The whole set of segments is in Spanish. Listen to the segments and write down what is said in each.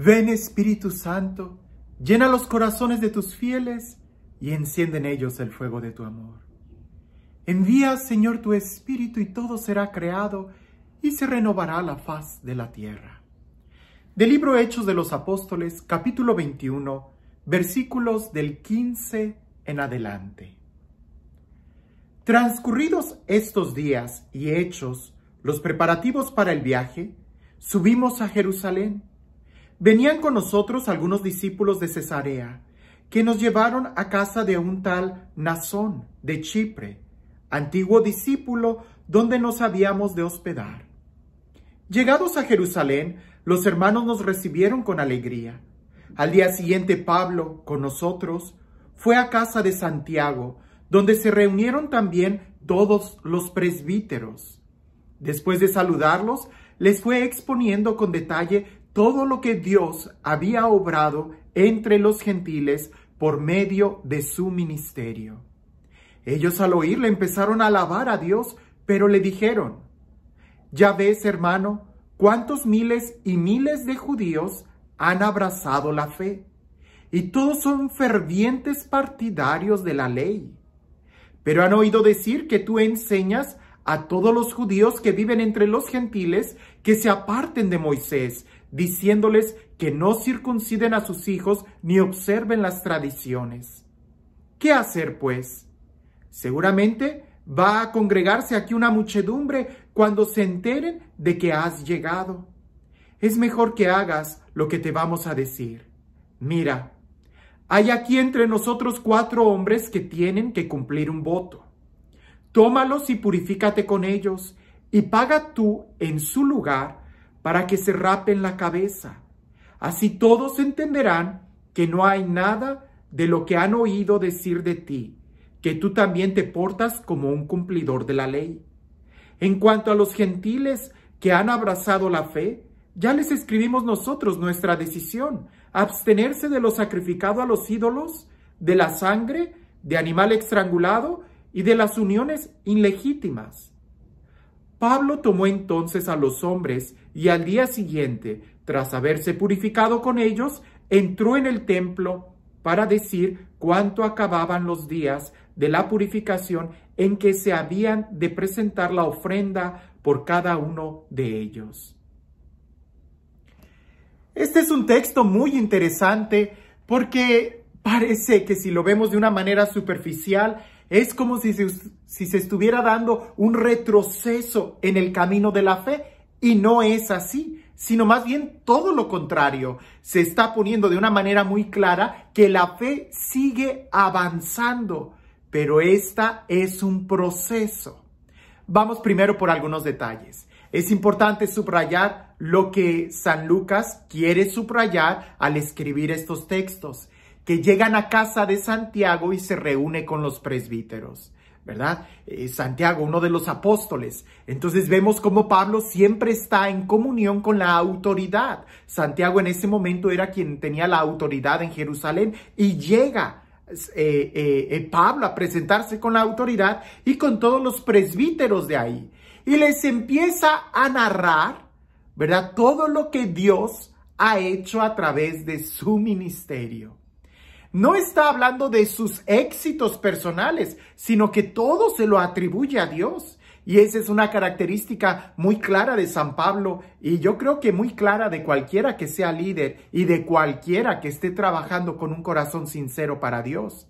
Ven Espíritu Santo, llena los corazones de tus fieles y enciende en ellos el fuego de tu amor. Envía, Señor, tu Espíritu y todo será creado y se renovará la faz de la tierra. Del libro Hechos de los Apóstoles, capítulo 21, versículos del 15 en adelante. Transcurridos estos días y hechos los preparativos para el viaje, subimos a Jerusalén Venían con nosotros algunos discípulos de Cesarea, que nos llevaron a casa de un tal Nazón de Chipre, antiguo discípulo donde nos habíamos de hospedar. Llegados a Jerusalén, los hermanos nos recibieron con alegría. Al día siguiente Pablo, con nosotros, fue a casa de Santiago, donde se reunieron también todos los presbíteros. Después de saludarlos, les fue exponiendo con detalle todo lo que Dios había obrado entre los gentiles por medio de su ministerio. Ellos al oírle empezaron a alabar a Dios, pero le dijeron, ya ves hermano, cuántos miles y miles de judíos han abrazado la fe, y todos son fervientes partidarios de la ley. Pero han oído decir que tú enseñas a todos los judíos que viven entre los gentiles que se aparten de Moisés diciéndoles que no circunciden a sus hijos ni observen las tradiciones. ¿Qué hacer, pues? Seguramente va a congregarse aquí una muchedumbre cuando se enteren de que has llegado. Es mejor que hagas lo que te vamos a decir. Mira, hay aquí entre nosotros cuatro hombres que tienen que cumplir un voto. Tómalos y purifícate con ellos, y paga tú en su lugar para que se rapen la cabeza. Así todos entenderán que no hay nada de lo que han oído decir de ti, que tú también te portas como un cumplidor de la ley. En cuanto a los gentiles que han abrazado la fe, ya les escribimos nosotros nuestra decisión, abstenerse de lo sacrificado a los ídolos, de la sangre, de animal estrangulado y de las uniones ilegítimas. Pablo tomó entonces a los hombres y al día siguiente, tras haberse purificado con ellos, entró en el templo para decir cuánto acababan los días de la purificación en que se habían de presentar la ofrenda por cada uno de ellos. Este es un texto muy interesante porque parece que si lo vemos de una manera superficial, es como si se, si se estuviera dando un retroceso en el camino de la fe y no es así sino más bien todo lo contrario. Se está poniendo de una manera muy clara que la fe sigue avanzando, pero esta es un proceso. Vamos primero por algunos detalles. Es importante subrayar lo que San Lucas quiere subrayar al escribir estos textos que llegan a casa de Santiago y se reúne con los presbíteros. ¿verdad? Eh, Santiago, uno de los apóstoles. Entonces vemos cómo Pablo siempre está en comunión con la autoridad. Santiago en ese momento era quien tenía la autoridad en Jerusalén y llega eh, eh, Pablo a presentarse con la autoridad y con todos los presbíteros de ahí. Y les empieza a narrar, ¿verdad? Todo lo que Dios ha hecho a través de su ministerio no está hablando de sus éxitos personales, sino que todo se lo atribuye a Dios. Y esa es una característica muy clara de San Pablo y yo creo que muy clara de cualquiera que sea líder y de cualquiera que esté trabajando con un corazón sincero para Dios.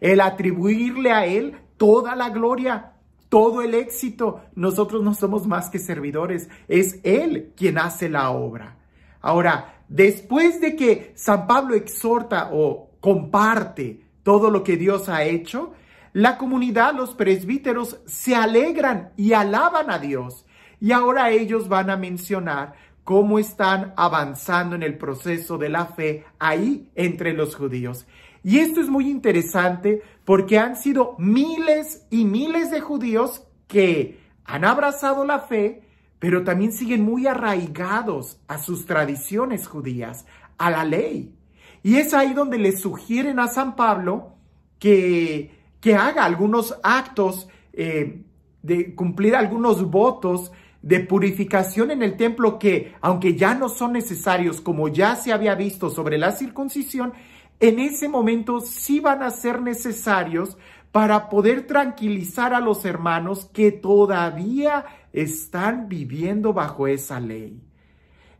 El atribuirle a Él toda la gloria, todo el éxito. Nosotros no somos más que servidores, es Él quien hace la obra. Ahora, después de que San Pablo exhorta o comparte todo lo que Dios ha hecho, la comunidad, los presbíteros, se alegran y alaban a Dios. Y ahora ellos van a mencionar cómo están avanzando en el proceso de la fe ahí entre los judíos. Y esto es muy interesante porque han sido miles y miles de judíos que han abrazado la fe, pero también siguen muy arraigados a sus tradiciones judías, a la ley. Y es ahí donde le sugieren a San Pablo que, que haga algunos actos, eh, de cumplir algunos votos de purificación en el templo que, aunque ya no son necesarios, como ya se había visto sobre la circuncisión, en ese momento sí van a ser necesarios para poder tranquilizar a los hermanos que todavía están viviendo bajo esa ley.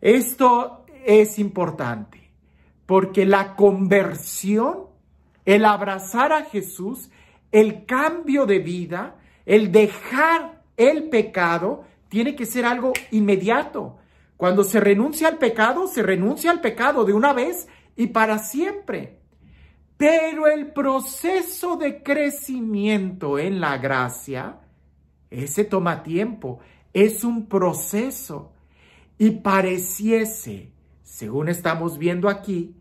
Esto es importante. Porque la conversión, el abrazar a Jesús, el cambio de vida, el dejar el pecado, tiene que ser algo inmediato. Cuando se renuncia al pecado, se renuncia al pecado de una vez y para siempre. Pero el proceso de crecimiento en la gracia, ese toma tiempo, es un proceso. Y pareciese, según estamos viendo aquí,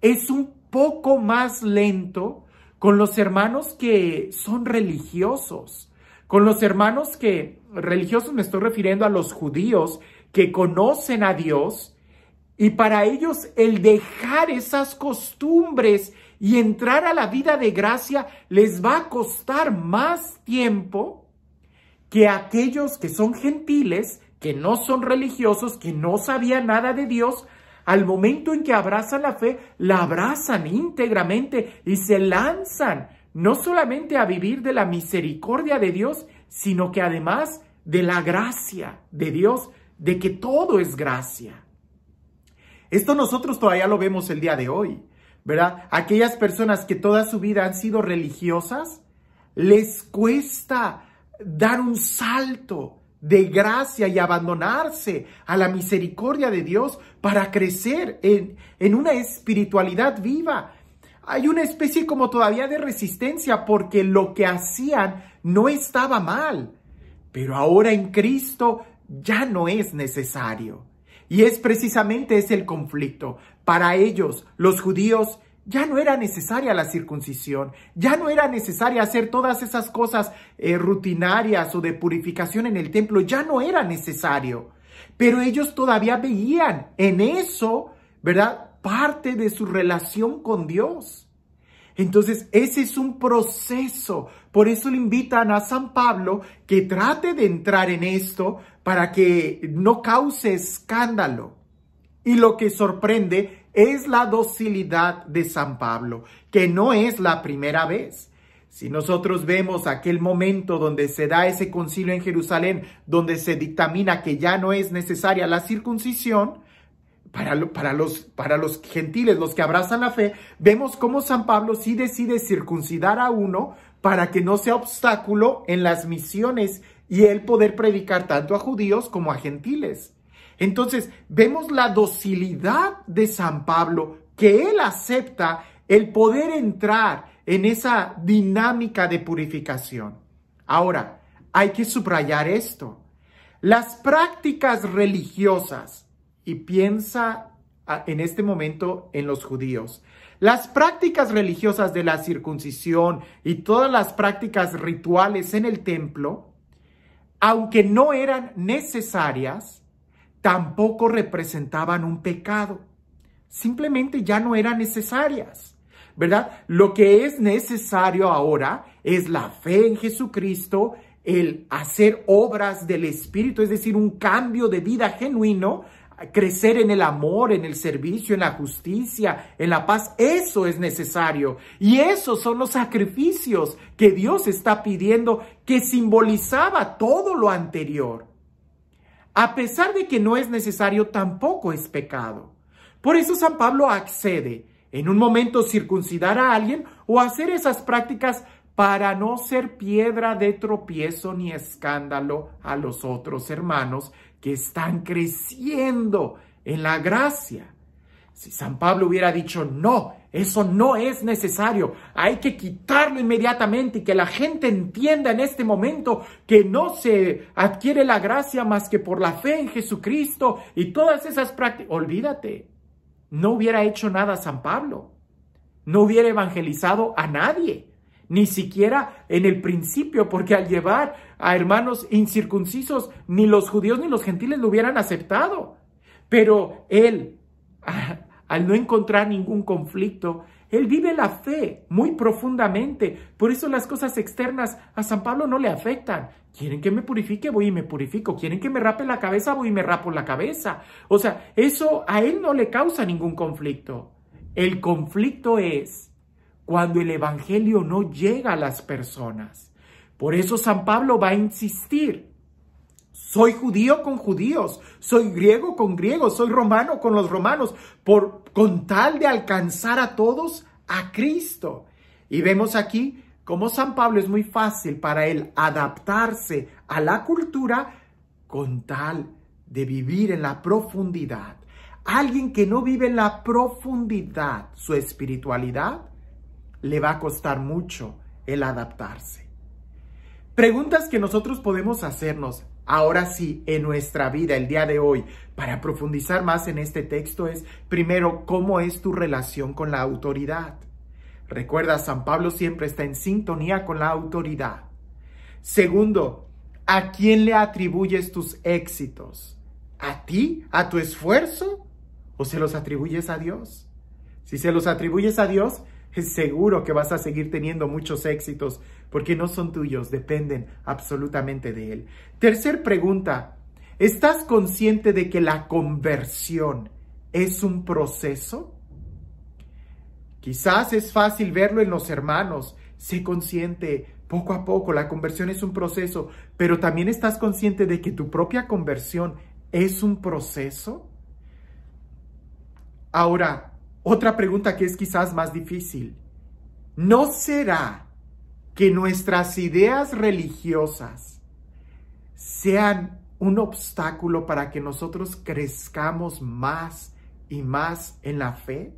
es un poco más lento con los hermanos que son religiosos, con los hermanos que, religiosos me estoy refiriendo a los judíos que conocen a Dios, y para ellos el dejar esas costumbres y entrar a la vida de gracia les va a costar más tiempo que aquellos que son gentiles, que no son religiosos, que no sabían nada de Dios, al momento en que abrazan la fe, la abrazan íntegramente y se lanzan no solamente a vivir de la misericordia de Dios, sino que además de la gracia de Dios, de que todo es gracia. Esto nosotros todavía lo vemos el día de hoy, ¿verdad? Aquellas personas que toda su vida han sido religiosas, les cuesta dar un salto de gracia y abandonarse a la misericordia de Dios para crecer en, en una espiritualidad viva. Hay una especie como todavía de resistencia porque lo que hacían no estaba mal, pero ahora en Cristo ya no es necesario. Y es precisamente ese el conflicto. Para ellos, los judíos, ya no era necesaria la circuncisión, ya no era necesaria hacer todas esas cosas eh, rutinarias o de purificación en el templo, ya no era necesario. Pero ellos todavía veían en eso, ¿verdad? Parte de su relación con Dios. Entonces, ese es un proceso. Por eso le invitan a San Pablo que trate de entrar en esto para que no cause escándalo. Y lo que sorprende es la docilidad de San Pablo, que no es la primera vez. Si nosotros vemos aquel momento donde se da ese concilio en Jerusalén, donde se dictamina que ya no es necesaria la circuncisión, para, los, para los gentiles, los que abrazan la fe, vemos cómo San Pablo sí decide circuncidar a uno para que no sea obstáculo en las misiones y él poder predicar tanto a judíos como a gentiles. Entonces, vemos la docilidad de San Pablo, que él acepta el poder entrar en esa dinámica de purificación. Ahora, hay que subrayar esto. Las prácticas religiosas, y piensa ah, en este momento en los judíos, las prácticas religiosas de la circuncisión y todas las prácticas rituales en el templo, aunque no eran necesarias, tampoco representaban un pecado. Simplemente ya no eran necesarias, ¿verdad? Lo que es necesario ahora es la fe en Jesucristo, el hacer obras del Espíritu, es decir, un cambio de vida genuino, crecer en el amor, en el servicio, en la justicia, en la paz. Eso es necesario. Y esos son los sacrificios que Dios está pidiendo, que simbolizaba todo lo anterior a pesar de que no es necesario, tampoco es pecado. Por eso San Pablo accede en un momento circuncidar a alguien o hacer esas prácticas para no ser piedra de tropiezo ni escándalo a los otros hermanos que están creciendo en la gracia. Si San Pablo hubiera dicho, no, eso no es necesario. Hay que quitarlo inmediatamente y que la gente entienda en este momento que no se adquiere la gracia más que por la fe en Jesucristo y todas esas prácticas. Olvídate, no hubiera hecho nada San Pablo. No hubiera evangelizado a nadie, ni siquiera en el principio, porque al llevar a hermanos incircuncisos, ni los judíos ni los gentiles lo hubieran aceptado. Pero él ah, al no encontrar ningún conflicto, él vive la fe muy profundamente. Por eso las cosas externas a San Pablo no le afectan. Quieren que me purifique, voy y me purifico. Quieren que me rape la cabeza, voy y me rapo la cabeza. O sea, eso a él no le causa ningún conflicto. El conflicto es cuando el Evangelio no llega a las personas. Por eso San Pablo va a insistir soy judío con judíos, soy griego con griegos, soy romano con los romanos, por, con tal de alcanzar a todos a Cristo. Y vemos aquí cómo San Pablo es muy fácil para él adaptarse a la cultura con tal de vivir en la profundidad. Alguien que no vive en la profundidad su espiritualidad, le va a costar mucho el adaptarse. Preguntas que nosotros podemos hacernos, ahora sí en nuestra vida el día de hoy. Para profundizar más en este texto es, primero, ¿cómo es tu relación con la autoridad? Recuerda, San Pablo siempre está en sintonía con la autoridad. Segundo, ¿a quién le atribuyes tus éxitos? ¿A ti? ¿A tu esfuerzo? ¿O se los atribuyes a Dios? Si se los atribuyes a Dios, es seguro que vas a seguir teniendo muchos éxitos porque no son tuyos, dependen absolutamente de Él. Tercer pregunta, ¿estás consciente de que la conversión es un proceso? Quizás es fácil verlo en los hermanos, sé consciente, poco a poco, la conversión es un proceso, pero también estás consciente de que tu propia conversión es un proceso. Ahora, otra pregunta que es quizás más difícil. ¿No será que nuestras ideas religiosas sean un obstáculo para que nosotros crezcamos más y más en la fe?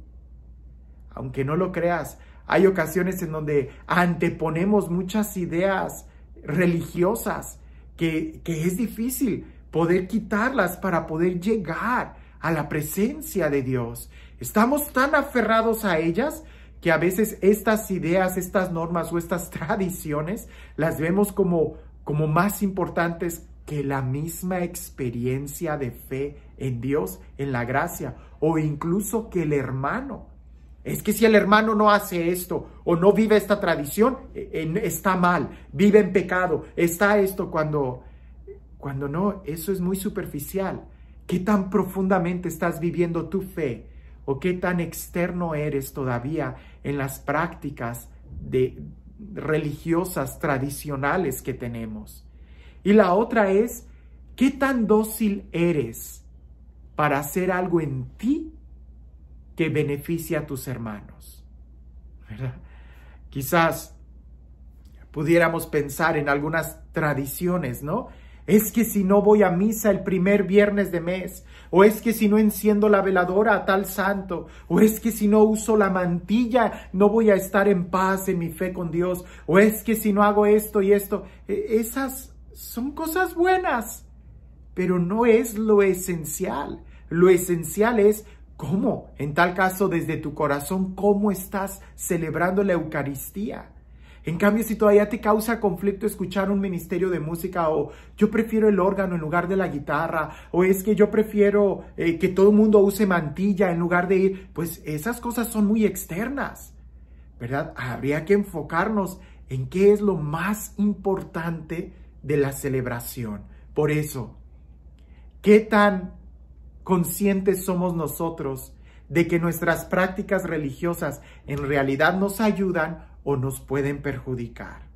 Aunque no lo creas, hay ocasiones en donde anteponemos muchas ideas religiosas que, que es difícil poder quitarlas para poder llegar a la presencia de Dios. Estamos tan aferrados a ellas que a veces estas ideas, estas normas o estas tradiciones las vemos como, como más importantes que la misma experiencia de fe en Dios, en la gracia, o incluso que el hermano. Es que si el hermano no hace esto o no vive esta tradición, e, está mal, vive en pecado, está esto cuando, cuando no, eso es muy superficial. ¿Qué tan profundamente estás viviendo tu fe? ¿O qué tan externo eres todavía en las prácticas de, religiosas tradicionales que tenemos. Y la otra es, ¿qué tan dócil eres para hacer algo en ti que beneficie a tus hermanos? Quizás pudiéramos pensar en algunas tradiciones, ¿no? Es que si no voy a misa el primer viernes de mes, o es que si no enciendo la veladora a tal santo, o es que si no uso la mantilla no voy a estar en paz en mi fe con Dios, o es que si no hago esto y esto, e, esas son cosas buenas, pero no es lo esencial. Lo esencial es cómo, en tal caso desde tu corazón, cómo estás celebrando la Eucaristía. En cambio, si todavía te causa conflicto escuchar un ministerio de música o yo prefiero el órgano en lugar de la guitarra o es que yo prefiero eh, que todo el mundo use mantilla en lugar de ir, pues esas cosas son muy externas, ¿verdad? Habría que enfocarnos en qué es lo más importante de la celebración. Por eso, ¿qué tan conscientes somos nosotros de que nuestras prácticas religiosas en realidad nos ayudan o nos pueden perjudicar.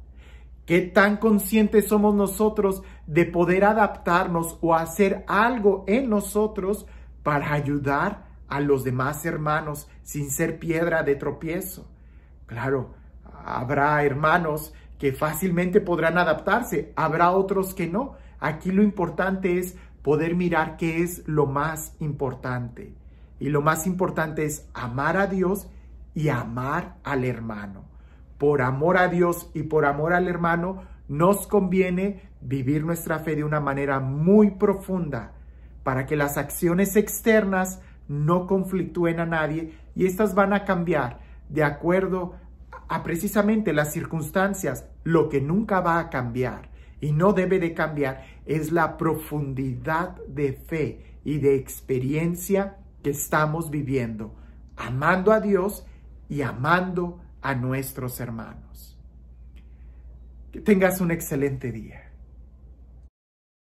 ¿Qué tan conscientes somos nosotros de poder adaptarnos o hacer algo en nosotros para ayudar a los demás hermanos sin ser piedra de tropiezo? Claro, habrá hermanos que fácilmente podrán adaptarse, habrá otros que no. Aquí lo importante es poder mirar qué es lo más importante. Y lo más importante es amar a Dios y amar al hermano por amor a Dios y por amor al hermano, nos conviene vivir nuestra fe de una manera muy profunda para que las acciones externas no conflictúen a nadie y estas van a cambiar de acuerdo a precisamente las circunstancias. Lo que nunca va a cambiar y no debe de cambiar es la profundidad de fe y de experiencia que estamos viviendo, amando a Dios y amando a nuestros hermanos. Que tengas un excelente día.